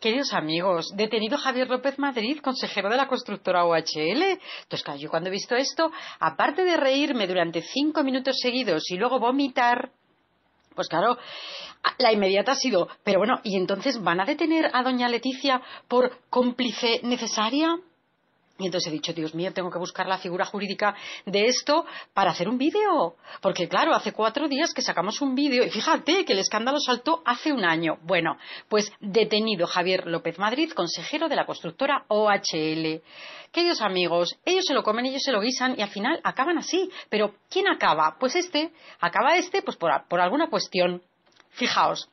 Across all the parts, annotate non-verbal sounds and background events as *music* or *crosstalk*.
Queridos amigos, detenido Javier López Madrid, consejero de la constructora OHL. Entonces, claro, yo cuando he visto esto, aparte de reírme durante cinco minutos seguidos y luego vomitar, pues claro, la inmediata ha sido, pero bueno, ¿y entonces van a detener a doña Leticia por cómplice necesaria? Y entonces he dicho, Dios mío, tengo que buscar la figura jurídica de esto para hacer un vídeo. Porque claro, hace cuatro días que sacamos un vídeo y fíjate que el escándalo saltó hace un año. Bueno, pues detenido Javier López Madrid, consejero de la constructora OHL. Queridos amigos, ellos se lo comen, ellos se lo guisan y al final acaban así. Pero ¿quién acaba? Pues este. Acaba este pues por alguna cuestión Fijaos,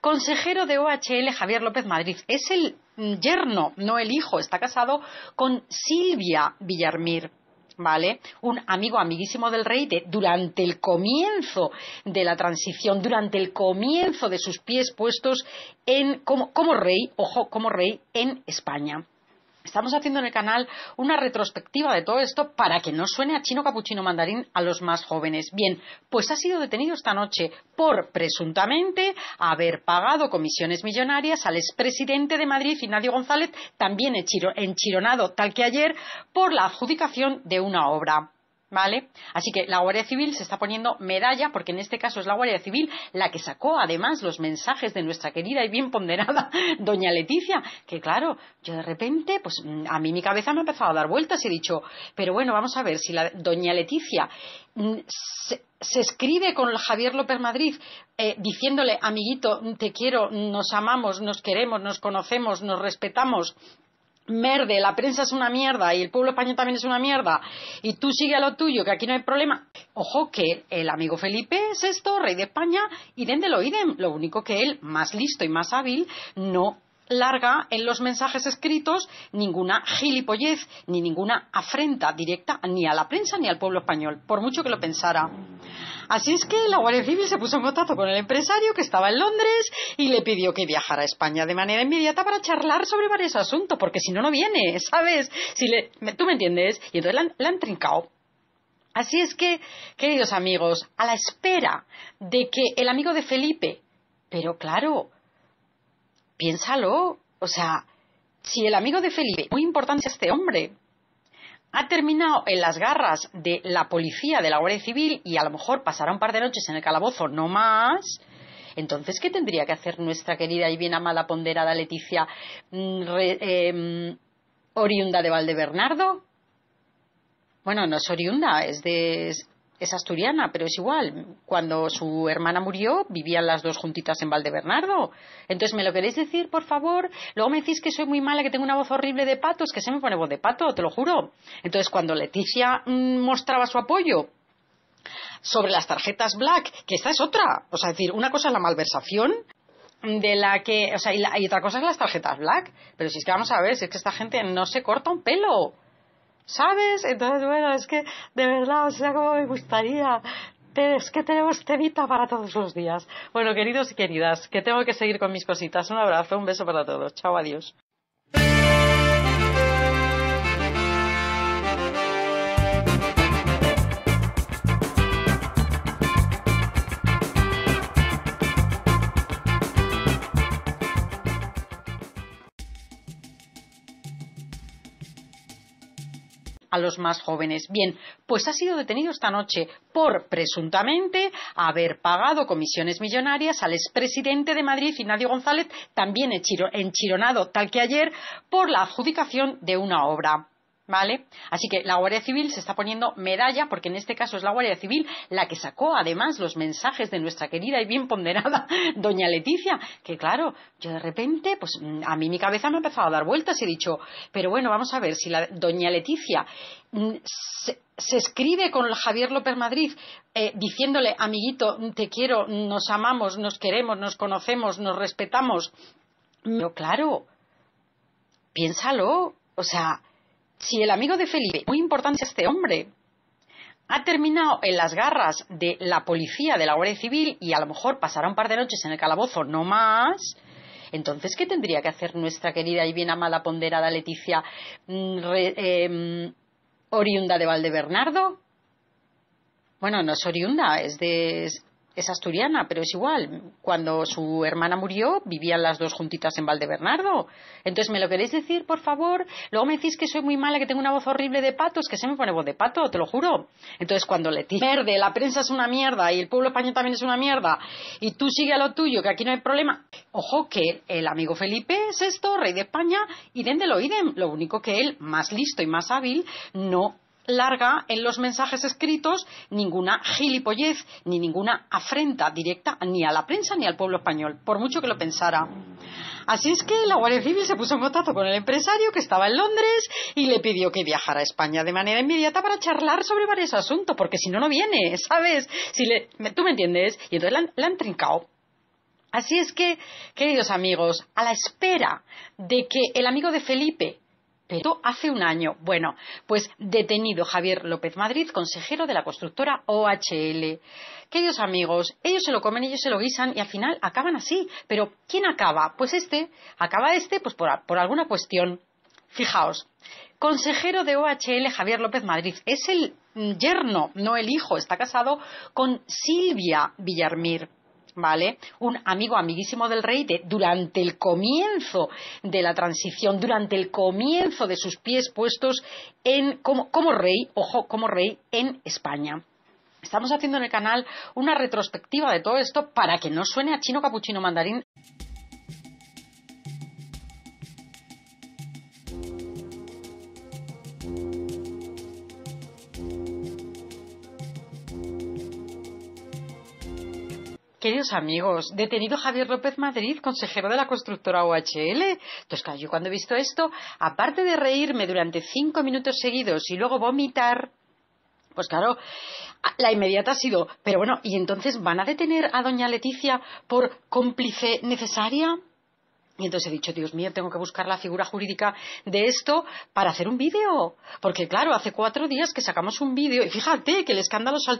consejero de OHL Javier López Madrid. Es el mm, yerno, no el hijo. Está casado con Silvia Villarmir. ¿Vale? Un amigo amiguísimo del rey de, durante el comienzo de la transición, durante el comienzo de sus pies puestos en, como, como rey, ojo, como rey en España. Estamos haciendo en el canal una retrospectiva de todo esto para que no suene a chino capuchino mandarín a los más jóvenes. Bien, pues ha sido detenido esta noche por presuntamente haber pagado comisiones millonarias al expresidente de Madrid, Ignacio González, también enchironado tal que ayer, por la adjudicación de una obra. ¿Vale? Así que la Guardia Civil se está poniendo medalla porque en este caso es la Guardia Civil la que sacó además los mensajes de nuestra querida y bien ponderada *laughs* doña Leticia, que claro, yo de repente, pues mm, a mí mi cabeza me ha empezado a dar vueltas y he dicho, pero bueno, vamos a ver, si la doña Leticia mm, se, escribe con Javier López Madrid eh, diciéndole, amiguito, te quiero, nos amamos, nos queremos, nos conocemos, nos respetamos, merde, la prensa es una mierda y el pueblo español también es una mierda y tú sigue a lo tuyo, que aquí no hay problema. Ojo que el amigo Felipe es esto, rey de España, y de lo idem, lo único que él, más listo y más hábil, no larga en los mensajes escritos ninguna gilipollez ni ninguna afrenta directa ni a la prensa ni al pueblo español, por mucho que lo pensara. Así es que la Guardia Civil se puso en contacto con el empresario que estaba en Londres y le pidió que viajara a España de manera inmediata para charlar sobre varios asuntos, porque si no, no viene, ¿sabes? Si le, Tú me entiendes. Y entonces la, han trincao Así es que, queridos amigos, a la espera de que el amigo de Felipe, pero claro, piénsalo, o sea, si el amigo de Felipe, muy importante este hombre, ha terminado en las garras de la policía, de la Guardia Civil, y a lo mejor pasará un par de noches en el calabozo, no más, entonces, ¿qué tendría que hacer nuestra querida y bien amada ponderada Leticia mm, em, oriunda de Valdebernardo? Bueno, no es oriunda, es de es asturiana, pero es igual. Cuando su hermana murió, vivían las dos juntitas en Valdebernardo. Entonces, ¿me lo queréis decir, por favor? Luego me decís que soy muy mala, que tengo una voz horrible de pato. Es que se me pone voz de pato, te lo juro. Entonces, cuando Leticia mm, mostraba su apoyo sobre las tarjetas black, que esta es otra. O sea, decir, una cosa es la malversación de la que, o sea, y, y, otra cosa es las tarjetas black, pero si es que vamos a ver, si es que esta gente no se corta un pelo. ¿sabes? Entonces, bueno, es que de verdad, o sea, como me gustaría. Es que tenemos temita para todos los días. Bueno, queridos y queridas, que tengo que seguir con mis cositas. Un abrazo, un beso para todos. Chao, adiós. a los más jóvenes. Bien, pues ha sido detenido esta noche por presuntamente haber pagado comisiones millonarias al expresidente de Madrid, Ignacio González, también enchironado, tal que ayer, por la adjudicación de una obra. ¿Vale? Así que la Guardia Civil se está poniendo medalla, porque en este caso es la Guardia Civil la que sacó además los mensajes de nuestra querida y bien ponderada *laughs* doña Leticia, que claro, yo de repente, pues a mí mi cabeza me ha empezado a dar vueltas y he dicho, pero bueno, vamos a ver, si la doña Leticia mm, se, escribe con Javier López Madrid eh, diciéndole, amiguito, te quiero, nos amamos, nos queremos, nos conocemos, nos respetamos. Pero claro, piénsalo, o sea, si el amigo de Felipe, muy importante este hombre, ha terminado en las garras de la policía, de la Guardia Civil, y a lo mejor pasará un par de noches en el calabozo, no más, entonces, ¿qué tendría que hacer nuestra querida y bien amada ponderada Leticia mm, em, oriunda de Valdebernardo? Bueno, no es oriunda, es de, es asturiana, pero es igual. Cuando su hermana murió, vivían las dos juntitas en Valdebernardo. Entonces, ¿me lo queréis decir, por favor? Luego me decís que soy muy mala, que tengo una voz horrible de pato. Es que se me pone voz de pato, te lo juro. Entonces, cuando le verde, la prensa es una mierda y el pueblo español también es una mierda, y tú sigue a lo tuyo, que aquí no hay problema. Ojo que el amigo Felipe es esto, rey de España, idem de lo idem. Lo único que él, más listo y más hábil, no larga en los mensajes escritos ninguna gilipollez ni ninguna afrenta directa ni a la prensa ni al pueblo español, por mucho que lo pensara. Así es que la Guardia Civil se puso en contacto con el empresario que estaba en Londres y le pidió que viajara a España de manera inmediata para charlar sobre varios asuntos, porque si no, no viene, ¿sabes? Si le, Tú me entiendes. Y entonces la, han trincado. Así es que, queridos amigos, a la espera de que el amigo de Felipe, pero hace un año, bueno, pues detenido Javier López Madrid, consejero de la constructora OHL. Queridos amigos, ellos se lo comen, ellos se lo guisan y al final acaban así. Pero ¿quién acaba? Pues este, acaba este, pues por, por alguna cuestión. Fijaos, consejero de OHL Javier López Madrid. Es el mm, yerno, no el hijo. Está casado con Silvia Villarmir. ¿vale? Un amigo amiguísimo del rey de, durante el comienzo de la transición, durante el comienzo de sus pies puestos en, como, rey, ojo, como rey en España. Estamos haciendo en el canal una retrospectiva de todo esto para que no suene a chino capuchino mandarín. Queridos amigos, detenido Javier López Madrid, consejero de la constructora OHL. Entonces, claro, yo cuando he visto esto, aparte de reírme durante cinco minutos seguidos y luego vomitar, pues claro, la inmediata ha sido, pero bueno, ¿y entonces van a detener a doña Leticia por cómplice necesaria? Y entonces he dicho, Dios mío, tengo que buscar la figura jurídica de esto para hacer un vídeo. Porque claro, hace cuatro días que sacamos un vídeo y fíjate que el escándalo saltó.